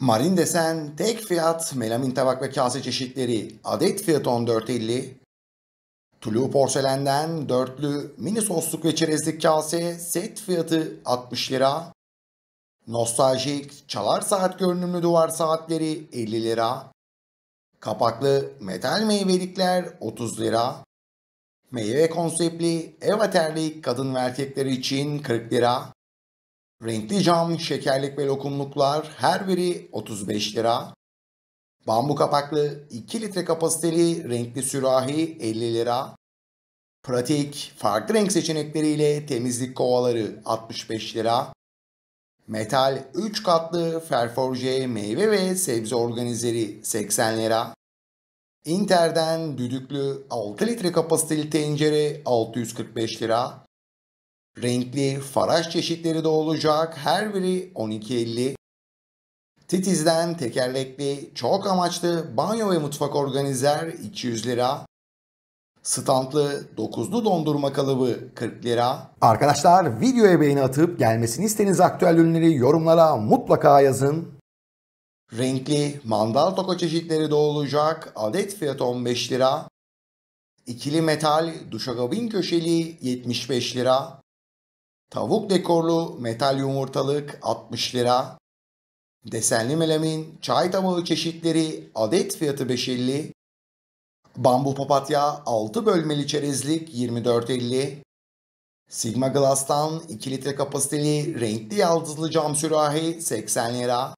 Marin desen, tek fiyat, melamin tabak ve kase çeşitleri, adet fiyat 14.50. Tulu porselenden dörtlü mini sosluk ve çerezlik kase set fiyatı 60 lira. Nostaljik çalar saat görünümlü duvar saatleri 50 lira. Kapaklı metal meyvelikler 30 lira. Meyve konseptli ev aterlik kadın ve erkekleri için 40 lira. Renkli cam, şekerlik ve lokumluklar her biri 35 lira. Bambu kapaklı 2 litre kapasiteli renkli sürahi 50 lira. Pratik, farklı renk seçenekleriyle temizlik kovaları 65 lira. Metal 3 katlı ferforje meyve ve sebze organizeri 80 lira. Inter'den düdüklü 6 litre kapasiteli tencere 645 lira. Renkli faraş çeşitleri de olacak. Her biri 12.50. Titiz'den tekerlekli, çok amaçlı banyo ve mutfak organizer 200 lira. Standlı dokuzlu dondurma kalıbı 40 lira. Arkadaşlar videoya beğeni atıp gelmesini istediğiniz aktüel ürünleri yorumlara mutlaka yazın. Renkli mandal toka çeşitleri de olacak. Adet fiyatı 15 lira. İkili metal duşakabin köşeli 75 lira. Tavuk dekorlu metal yumurtalık 60 lira. Desenli melamin, çay tabağı çeşitleri adet fiyatı 5.50. Bambu papatya 6 bölmeli çerezlik 24.50. Sigma Glass'tan 2 litre kapasiteli renkli yaldızlı cam sürahi 80 lira.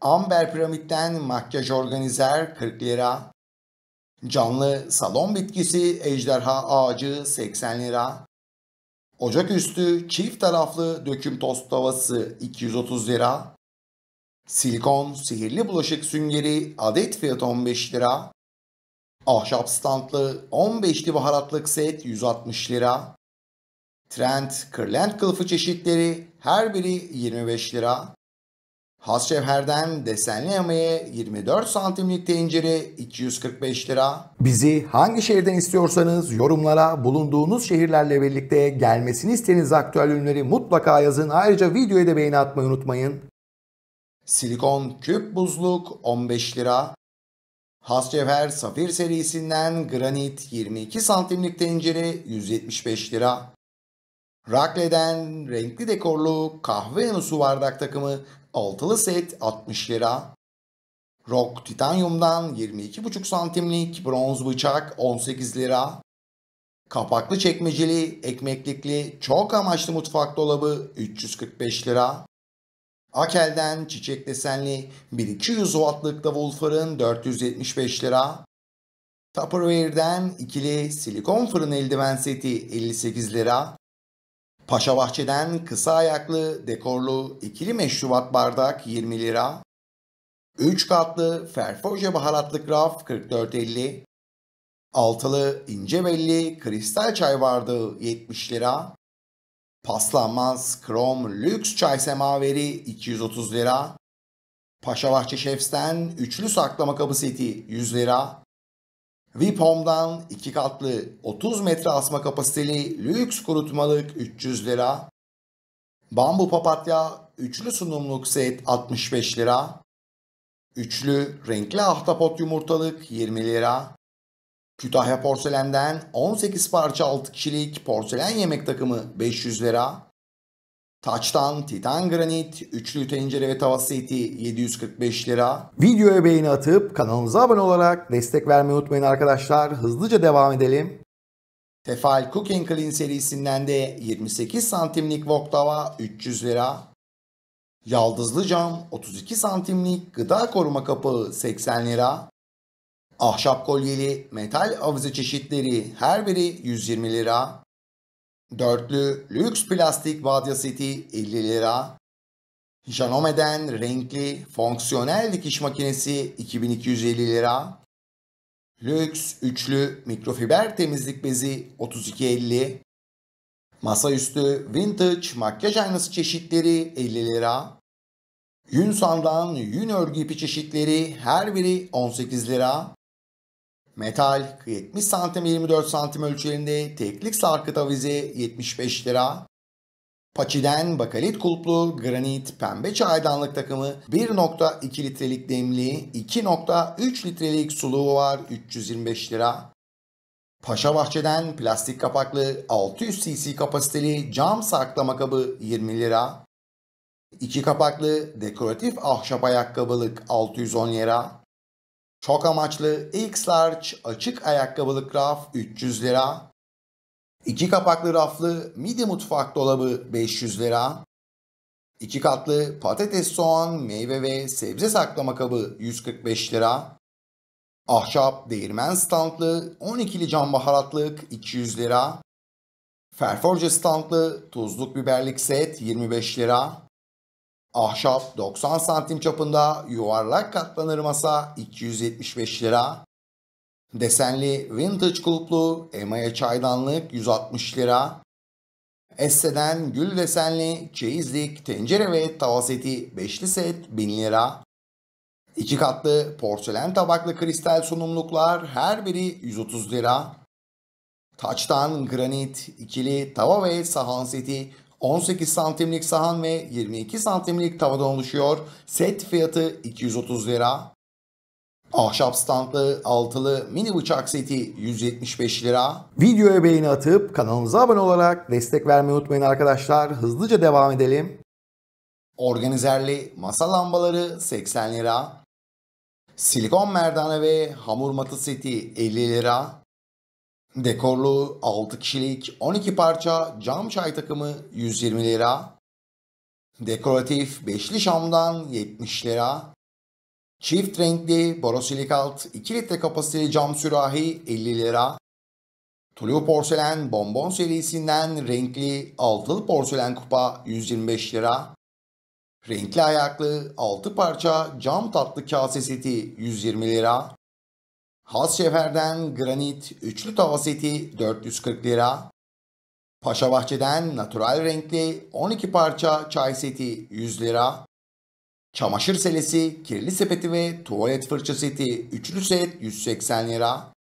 Amber Piramit'ten makyaj organizer 40 lira. Canlı salon bitkisi ejderha ağacı 80 lira. Ocaküstü çift taraflı döküm tost tavası 230 lira. Silikon sihirli bulaşık süngeri adet fiyatı 15 lira. Ahşap standlı 15'li baharatlık set 160 lira. Trend kırlent kılıfı çeşitleri her biri 25 lira. Has cevherden desenli yamayı 24 santimlik tencere 245 lira. Bizi hangi şehirden istiyorsanız yorumlara bulunduğunuz şehirlerle birlikte gelmesini istediğiniz aktüel ürünleri mutlaka yazın. Ayrıca videoya da beğeni atmayı unutmayın. Silikon küp buzluk 15 lira. Has cevher safir serisinden granit 22 santimlik tencere 175 lira. Rakle'den renkli dekorlu kahve yanı su bardak takımı Altılı set 60 lira. Rock titanyumdan 22,5 santimlik bronz bıçak 18 lira. Kapaklı çekmeceli, ekmeklikli, çok amaçlı mutfak dolabı 345 lira. Akel'den çiçek desenli 1200 wattlık davul fırın 475 lira. Tupperware'den ikili silikon fırın eldiven seti 58 lira. Paşa Bahçe'den kısa ayaklı dekorlu ikili meşrubat bardak 20 lira. 3 katlı ferforje baharatlık raf 44.50. Altılı ince belli kristal çay bardağı 70 lira. Paslanmaz krom lüks çay semaveri 230 lira. Paşabahçe Şefs'ten üçlü saklama kabı seti 100 lira. Vipom'dan iki katlı 30 metre asma kapasiteli lüks kurutmalık 300 lira. Bambu papatya üçlü sunumluk set 65 lira. Üçlü renkli ahtapot yumurtalık 20 lira. Kütahya porselenden 18 parça 6 kişilik porselen yemek takımı 500 lira. Taçtan Titan Granit, üçlü tencere ve tava seti 745 lira. Videoya beğeni atıp kanalımıza abone olarak destek vermeyi unutmayın arkadaşlar. Hızlıca devam edelim. Tefal Cooking Clean serisinden de 28 santimlik wok tava 300 lira. Yaldızlı cam 32 santimlik gıda koruma kapağı 80 lira. Ahşap kolyeli metal avize çeşitleri her biri 120 lira. Dörtlü lüks plastik Vadya seti 50 lira. Janome'den renkli fonksiyonel dikiş makinesi 2250 lira. Lüks üçlü mikrofiber temizlik bezi 3250. Masaüstü vintage makyaj aynası çeşitleri 50 lira. Yün sandan yün örgü ipi çeşitleri her biri 18 lira. Metal 70 santim 24 santim ölçülerinde teklik sarkıt tavizi, 75 lira. Paçiden bakalit kulplu granit pembe çaydanlık takımı 1.2 litrelik demli 2.3 litrelik suluğu var 325 lira. Paşa Bahçe'den plastik kapaklı 600 cc kapasiteli cam saklama kabı 20 lira. İki kapaklı dekoratif ahşap ayakkabılık 610 lira. Çok amaçlı X large açık ayakkabılık raf 300 lira. 2 kapaklı raflı midi mutfak dolabı 500 lira. 2 katlı patates, soğan, meyve ve sebze saklama kabı 145 lira. Ahşap değirmen standlı 12'li cam baharatlık 200 lira. Ferforce standlı tuzluk biberlik set 25 lira. Ahşap 90 santim çapında yuvarlak katlanır masa 275 lira. Desenli vintage kulplu emaya çaydanlık 160 lira. Esse'den gül desenli çeyizlik tencere ve tava seti 5'li set 1000 lira. İki katlı porselen tabaklı kristal sunumluklar her biri 130 lira. Taçtan granit ikili tava ve sahan seti 18 santimlik sahan ve 22 santimlik tavadan oluşuyor. Set fiyatı 230 lira. Ahşap standlı altılı mini bıçak seti 175 lira. Videoya beğeni atıp kanalımıza abone olarak destek vermeyi unutmayın arkadaşlar. Hızlıca devam edelim. Organizerli masa lambaları 80 lira. Silikon merdane ve hamur matı seti 50 lira. Dekorlu 6 kişilik 12 parça cam çay takımı 120 lira. Dekoratif 5'li şamdan 70 lira. Çift renkli borosilikat 2 litre kapasiteli cam sürahi 50 lira. Tulu porselen bonbon serisinden renkli altılı porselen kupa 125 lira. Renkli ayaklı 6 parça cam tatlı kase seti 120 lira. Has Şefer'den Granit Üçlü Tava Seti 440 lira. Paşa Bahçe'den natural renkli 12 parça çay seti 100 lira. Çamaşır selesi, kirli sepeti ve tuvalet fırça seti üçlü set 180 lira.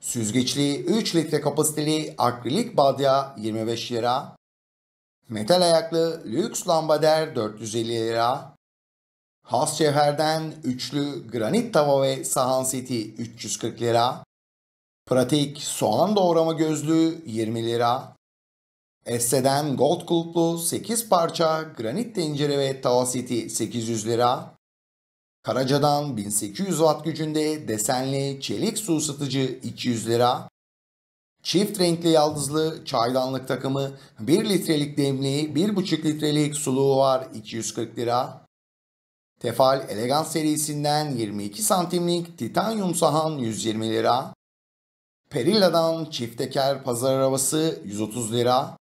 Süzgeçli 3 litre kapasiteli akrilik badya 25 lira. Metal ayaklı lüks lambader 450 lira. Has Cevher'den üçlü granit tava ve sahan seti 340 lira. Pratik soğan doğrama gözlüğü 20 lira. Esse'den gold kulplu 8 parça granit tencere ve tava seti 800 lira. Karaca'dan 1800 watt gücünde desenli çelik su ısıtıcı 200 lira. Çift renkli yaldızlı çaydanlık takımı 1 litrelik demliği 1,5 litrelik suluğu var 240 lira. Tefal Elegant serisinden 22 santimlik titanyum sahan 120 lira. Perilla'dan çift teker pazar arabası 130 lira.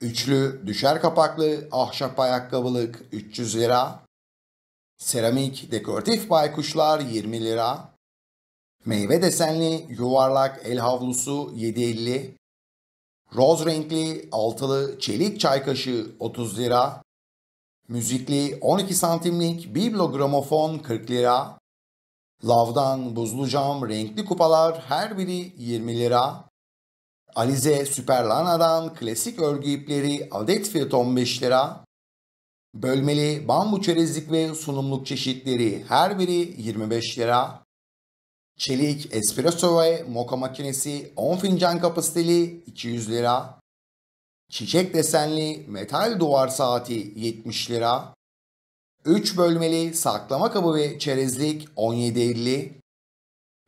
Üçlü düşer kapaklı ahşap ayakkabılık 300 lira. Seramik dekoratif baykuşlar 20 lira. Meyve desenli yuvarlak el havlusu 7.50. Roz renkli altılı çelik çay kaşığı 30 lira. Müzikli 12 santimlik gramofon 40 lira. Lavdan buzlu cam renkli kupalar her biri 20 lira. Alize Süperlana'dan klasik örgü ipleri adet fiyatı 15 lira. Bölmeli bambu çerezlik ve sunumluk çeşitleri her biri 25 lira. Çelik espresso ve moka makinesi 10 fincan kapasiteli 200 lira. Çiçek desenli metal duvar saati 70 lira. 3 bölmeli saklama kabı ve çerezlik 17.50.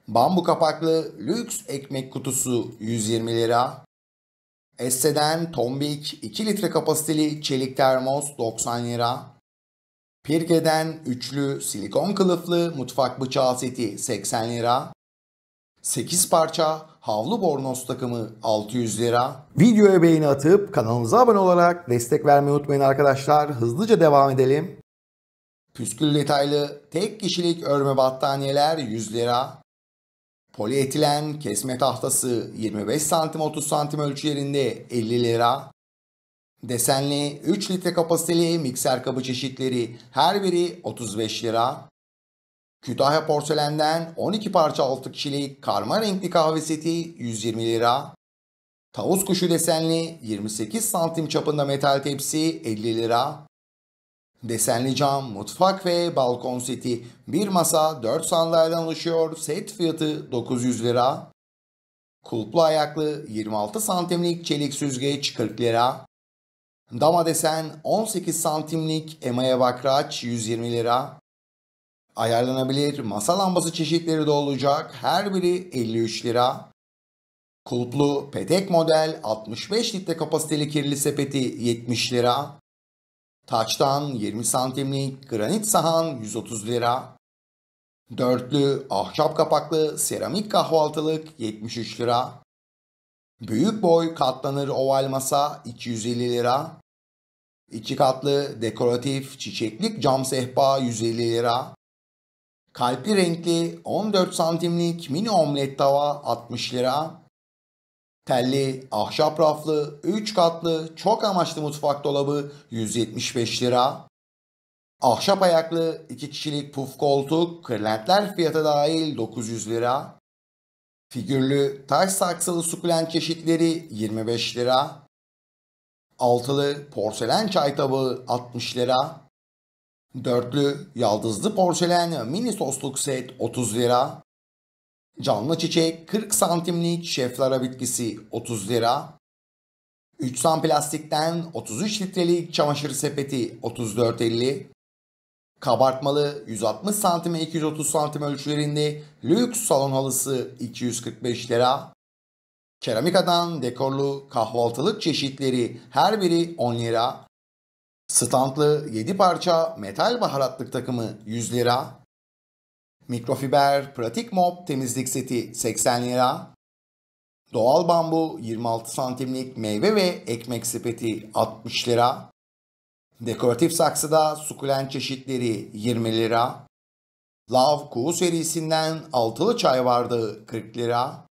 Bambu kapaklı lüks ekmek kutusu 120 lira. Esse'den Tombik 2 litre kapasiteli çelik termos 90 lira. Pirke'den üçlü silikon kılıflı mutfak bıçağı seti 80 lira. 8 parça havlu bornoz takımı 600 lira. Videoya beğeni atıp kanalımıza abone olarak destek vermeyi unutmayın arkadaşlar. Hızlıca devam edelim. Püskül detaylı tek kişilik örme battaniyeler 100 lira. Polietilen kesme tahtası 25 santim 30 santim ölçülerinde 50 lira. Desenli 3 litre kapasiteli mikser kabı çeşitleri her biri 35 lira. Kütahya porselenden 12 parça 6 kişilik karma renkli kahve seti 120 lira. Tavus kuşu desenli 28 santim çapında metal tepsi 50 lira. Desenli cam, mutfak ve balkon seti bir masa 4 sandalyeden oluşuyor. Set fiyatı 900 lira. Kulplu ayaklı 26 santimlik çelik süzgeç 40 lira. Dama desen 18 santimlik emaya bakraç 120 lira ayarlanabilir masa lambası çeşitleri de olacak. Her biri 53 lira. Kulplu petek model 65 litre kapasiteli kirli sepeti 70 lira. Taçtan 20 santimlik granit sahan 130 lira. Dörtlü ahşap kapaklı seramik kahvaltılık 73 lira. Büyük boy katlanır oval masa 250 lira. İki katlı dekoratif çiçeklik cam sehpa 150 lira. Kalpli renkli 14 santimlik mini omlet tava 60 lira. Telli, ahşap raflı, 3 katlı, çok amaçlı mutfak dolabı 175 lira. Ahşap ayaklı 2 kişilik puf koltuk, kırlentler fiyata dahil 900 lira. Figürlü taş saksılı sukulent çeşitleri 25 lira. Altılı porselen çay tabağı 60 lira. Dörtlü yaldızlı porselen mini sosluk set 30 lira. Canlı çiçek 40 santimlik şeflara bitkisi 30 lira. 3 san plastikten 33 litrelik çamaşır sepeti 34.50. Kabartmalı 160 santime 230 santim ölçülerinde lüks salon halısı 245 lira. Keramikadan dekorlu kahvaltılık çeşitleri her biri 10 lira. Standlı 7 parça metal baharatlık takımı 100 lira. Mikrofiber pratik mop temizlik seti 80 lira. Doğal bambu 26 santimlik meyve ve ekmek sepeti 60 lira. Dekoratif saksıda sukulent çeşitleri 20 lira. Love kuğu serisinden altılı çay bardağı 40 lira.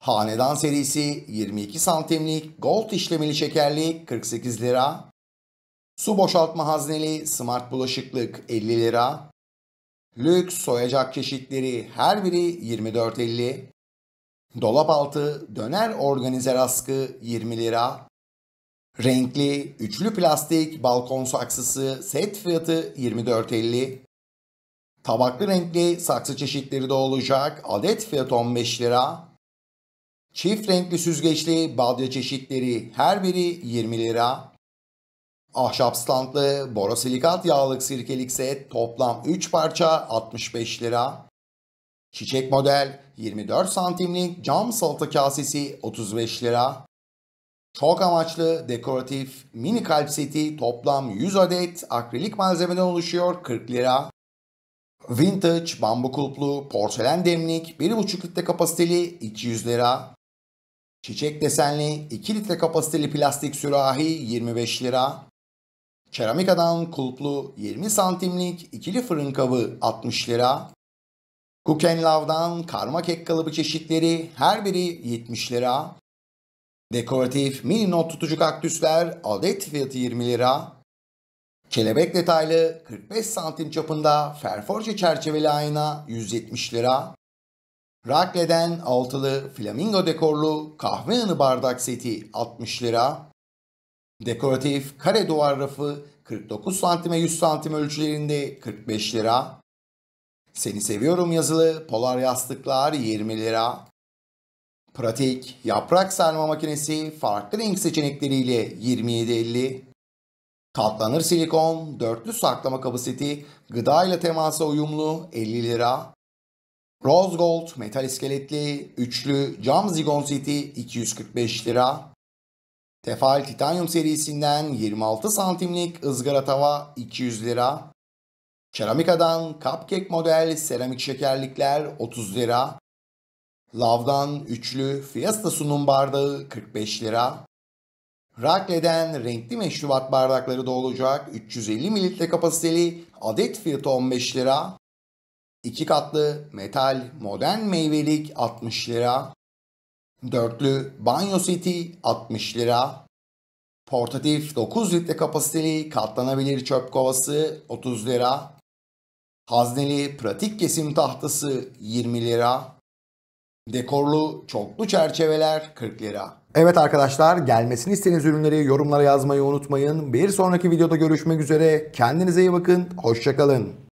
Hanedan serisi 22 santimlik gold işlemeli şekerli 48 lira. Su boşaltma hazneli smart bulaşıklık 50 lira. Lüks soyacak çeşitleri her biri 24.50. Dolap altı döner organize raskı 20 lira. Renkli üçlü plastik balkon saksısı set fiyatı 24.50. Tabaklı renkli saksı çeşitleri de olacak. Adet fiyatı 15 lira. Çift renkli süzgeçli balya çeşitleri her biri 20 lira. Ahşap standlı borosilikat yağlık sirkelik set toplam 3 parça 65 lira. Çiçek model 24 santimlik cam salta kasesi 35 lira. Çok amaçlı dekoratif mini kalp seti toplam 100 adet akrilik malzemeden oluşuyor 40 lira. Vintage bambu kulplu porselen demlik 1,5 litre kapasiteli 200 lira. Çiçek desenli 2 litre kapasiteli plastik sürahi 25 lira. Keramikadan kulplu 20 santimlik ikili fırın kabı 60 lira. Cook Love'dan karma kek kalıbı çeşitleri her biri 70 lira. Dekoratif mini not tutucu kaktüsler adet fiyatı 20 lira. Kelebek detaylı 45 santim çapında ferforce çerçeveli ayna 170 lira. Rakle'den altılı flamingo dekorlu kahve yanı bardak seti 60 lira. Dekoratif kare duvar rafı 49 santime 100 santim ölçülerinde 45 lira. Seni seviyorum yazılı polar yastıklar 20 lira. Pratik yaprak Serme makinesi farklı renk seçenekleriyle 27.50. Katlanır silikon, dörtlü saklama kabı seti, ile temasa uyumlu 50 lira. Rose Gold metal iskeletli, üçlü cam zigon seti 245 lira. Tefal titanyum serisinden 26 santimlik ızgara tava 200 lira. Keramikadan cupcake model seramik şekerlikler 30 lira. Lav'dan üçlü Fiesta sunum bardağı 45 lira. Rakle'den renkli meşrubat bardakları da olacak 350 mililitre kapasiteli adet fiyatı 15 lira. 2 katlı metal modern meyvelik 60 lira. Dörtlü banyo seti 60 lira. Portatif 9 litre kapasiteli katlanabilir çöp kovası 30 lira. Hazneli pratik kesim tahtası 20 lira. Dekorlu çoklu çerçeveler 40 lira. Evet arkadaşlar gelmesini istediğiniz ürünleri yorumlara yazmayı unutmayın. Bir sonraki videoda görüşmek üzere. Kendinize iyi bakın. Hoşçakalın.